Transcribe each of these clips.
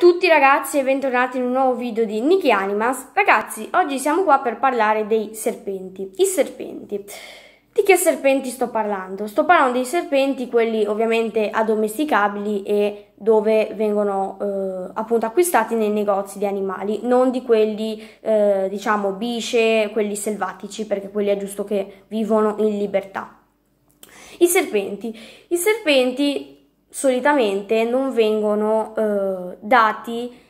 tutti ragazzi e bentornati in un nuovo video di Niki Animas. Ragazzi, oggi siamo qua per parlare dei serpenti. I serpenti. Di che serpenti sto parlando? Sto parlando dei serpenti, quelli ovviamente addomesticabili e dove vengono eh, appunto acquistati nei negozi di animali, non di quelli eh, diciamo bice, quelli selvatici, perché quelli è giusto che vivono in libertà. I serpenti. I serpenti solitamente non vengono eh, dati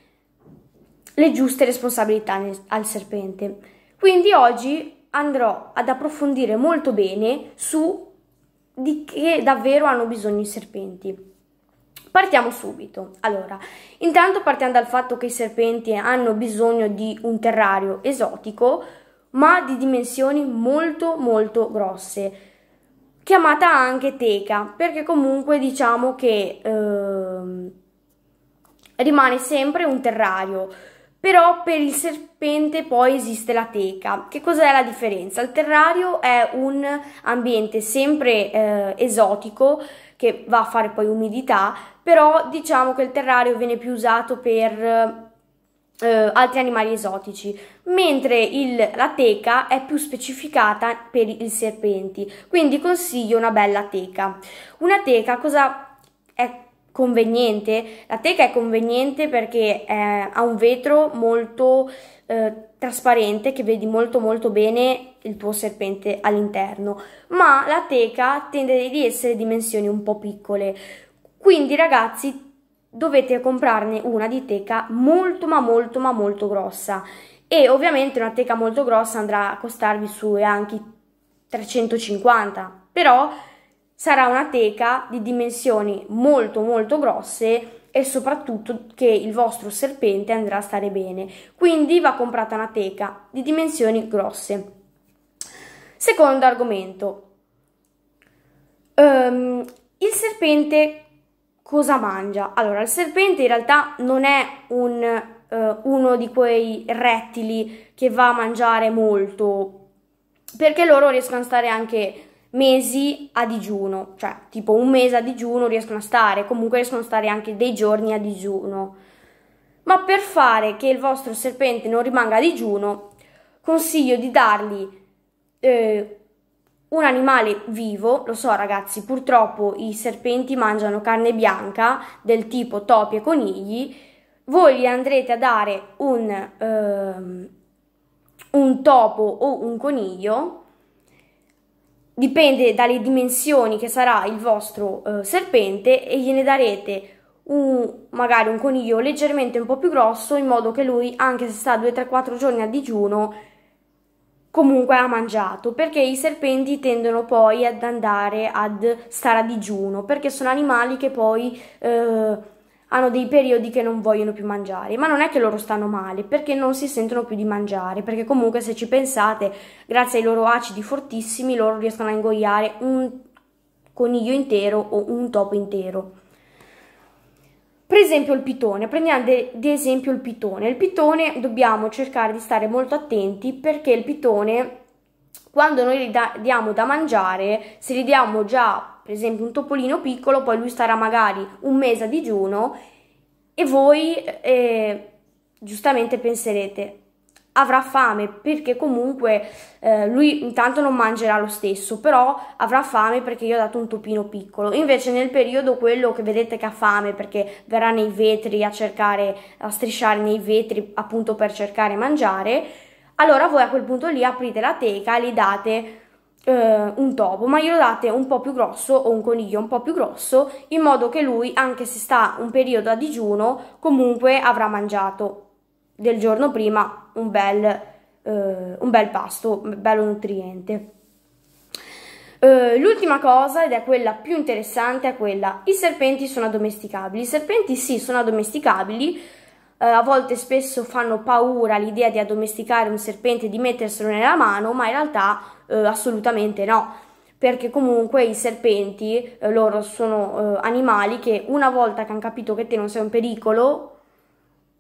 le giuste responsabilità al serpente. Quindi oggi andrò ad approfondire molto bene su di che davvero hanno bisogno i serpenti. Partiamo subito. Allora, intanto partiamo dal fatto che i serpenti hanno bisogno di un terrario esotico, ma di dimensioni molto molto grosse chiamata anche teca, perché comunque diciamo che eh, rimane sempre un terrario. Però per il serpente poi esiste la teca. Che cos'è la differenza? Il terrario è un ambiente sempre eh, esotico che va a fare poi umidità, però diciamo che il terrario viene più usato per eh, altri animali esotici, mentre il, la teca è più specificata per i serpenti, quindi consiglio una bella teca. Una teca cosa è conveniente? La teca è conveniente perché eh, ha un vetro molto eh, trasparente che vedi molto molto bene il tuo serpente all'interno, ma la teca tende ad essere dimensioni un po' piccole. Quindi ragazzi dovete comprarne una di teca molto ma molto ma molto grossa e ovviamente una teca molto grossa andrà a costarvi su anche 350 però sarà una teca di dimensioni molto molto grosse e soprattutto che il vostro serpente andrà a stare bene quindi va comprata una teca di dimensioni grosse secondo argomento um, il serpente cosa mangia? Allora, il serpente in realtà non è un, eh, uno di quei rettili che va a mangiare molto, perché loro riescono a stare anche mesi a digiuno, cioè tipo un mese a digiuno riescono a stare, comunque riescono a stare anche dei giorni a digiuno. Ma per fare che il vostro serpente non rimanga a digiuno, consiglio di dargli eh, un animale vivo, lo so ragazzi, purtroppo i serpenti mangiano carne bianca del tipo topi e conigli, voi gli andrete a dare un, ehm, un topo o un coniglio, dipende dalle dimensioni che sarà il vostro eh, serpente e gliene darete un, magari un coniglio leggermente un po' più grosso in modo che lui, anche se sta 2-3-4 giorni a digiuno, comunque ha mangiato, perché i serpenti tendono poi ad andare ad stare a digiuno, perché sono animali che poi eh, hanno dei periodi che non vogliono più mangiare, ma non è che loro stanno male, perché non si sentono più di mangiare, perché comunque se ci pensate, grazie ai loro acidi fortissimi, loro riescono a ingoiare un coniglio intero o un topo intero. Per esempio il pitone, prendiamo di esempio il pitone. Il pitone dobbiamo cercare di stare molto attenti perché il pitone quando noi gli da diamo da mangiare, se gli diamo già per esempio un topolino piccolo, poi lui starà magari un mese a digiuno e voi eh, giustamente penserete avrà fame perché comunque eh, lui intanto non mangerà lo stesso, però avrà fame perché gli ho dato un topino piccolo. Invece nel periodo quello che vedete che ha fame perché verrà nei vetri a cercare, a strisciare nei vetri appunto per cercare mangiare, allora voi a quel punto lì aprite la teca e gli date eh, un topo, ma glielo date un po' più grosso o un coniglio un po' più grosso in modo che lui, anche se sta un periodo a digiuno, comunque avrà mangiato del giorno prima un bel, eh, un bel pasto, bello nutriente. Eh, l'ultima cosa, ed è quella più interessante, è quella, i serpenti sono addomesticabili. I serpenti sì, sono addomesticabili, eh, a volte spesso fanno paura l'idea di addomesticare un serpente, e di metterselo nella mano, ma in realtà eh, assolutamente no, perché comunque i serpenti, eh, loro sono eh, animali che una volta che hanno capito che te non sei un pericolo,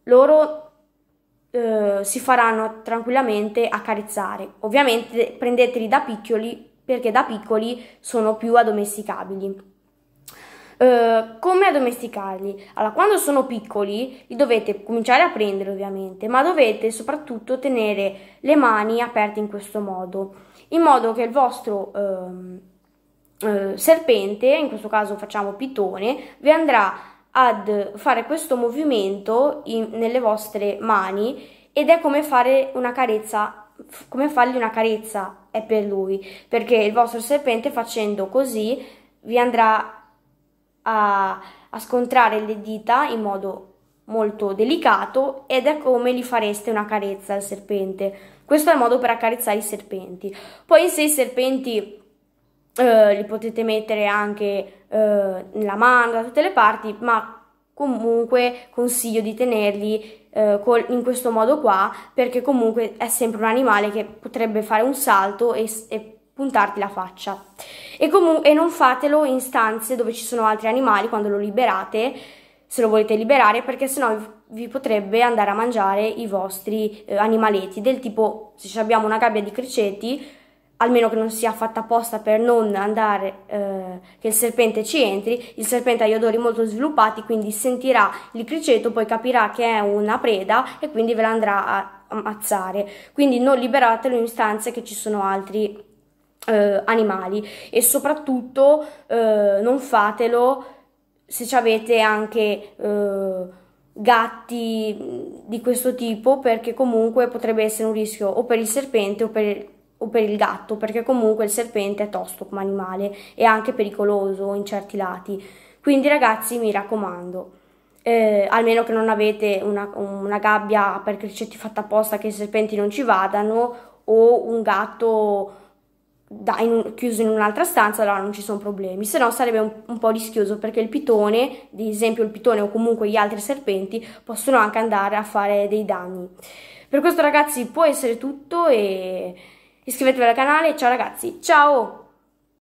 loro eh, si faranno tranquillamente accarezzare. Ovviamente prendeteli da piccoli perché da piccoli sono più addomesticabili. Uh, come addomesticarli? Allora, quando sono piccoli li dovete cominciare a prendere ovviamente, ma dovete soprattutto tenere le mani aperte in questo modo, in modo che il vostro uh, uh, serpente, in questo caso facciamo pitone, vi andrà ad fare questo movimento in, nelle vostre mani ed è come fare una carezza, come fargli una carezza è per lui, perché il vostro serpente facendo così vi andrà a, a scontrare le dita in modo molto delicato ed è come gli fareste una carezza al serpente. Questo è il modo per accarezzare i serpenti. Poi se i serpenti eh, li potete mettere anche eh, nella mano, da tutte le parti, ma comunque consiglio di tenerli eh, col, in questo modo qua perché comunque è sempre un animale che potrebbe fare un salto e, e puntarti la faccia e, e non fatelo in stanze dove ci sono altri animali quando lo liberate se lo volete liberare perché sennò vi potrebbe andare a mangiare i vostri eh, animaletti del tipo se abbiamo una gabbia di criceti almeno che non sia fatta apposta per non andare eh, che il serpente ci entri, il serpente ha gli odori molto sviluppati, quindi sentirà il criceto, poi capirà che è una preda e quindi ve la andrà a ammazzare. Quindi non liberatelo in istanze che ci sono altri eh, animali e soprattutto eh, non fatelo se avete anche eh, gatti di questo tipo perché comunque potrebbe essere un rischio o per il serpente o per il o per il gatto, perché comunque il serpente è tosto come animale e anche pericoloso in certi lati. Quindi ragazzi mi raccomando, eh, almeno che non avete una, una gabbia per cricetti fatta apposta che i serpenti non ci vadano o un gatto da, in, chiuso in un'altra stanza, allora non ci sono problemi, se no sarebbe un, un, po' rischioso perché il pitone, ad esempio il pitone o comunque gli altri serpenti, possono anche andare a fare dei danni. Per questo ragazzi può essere tutto e Iscrivetevi al canale, ciao ragazzi, ciao!